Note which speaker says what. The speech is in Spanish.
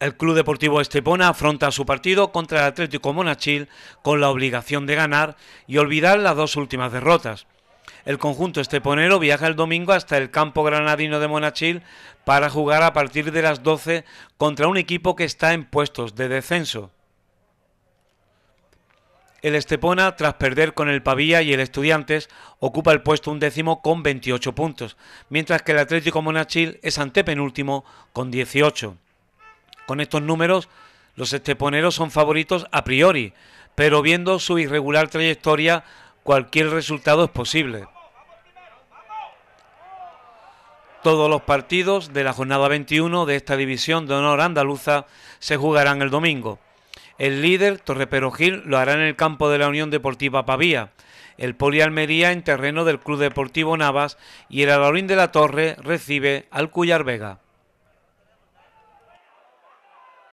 Speaker 1: El Club Deportivo Estepona afronta su partido contra el Atlético Monachil con la obligación de ganar y olvidar las dos últimas derrotas. El conjunto esteponero viaja el domingo hasta el campo granadino de Monachil para jugar a partir de las 12 contra un equipo que está en puestos de descenso. El Estepona, tras perder con el Pavía y el Estudiantes, ocupa el puesto undécimo con 28 puntos, mientras que el Atlético Monachil es antepenúltimo con 18. Con estos números, los esteponeros son favoritos a priori, pero viendo su irregular trayectoria, cualquier resultado es posible. Todos los partidos de la jornada 21 de esta división de honor andaluza se jugarán el domingo. El líder, Torrepero Gil, lo hará en el campo de la Unión Deportiva Pavía, el Poli Almería en terreno del Club Deportivo Navas y el Alaurín de la Torre recibe al Cullar Vega.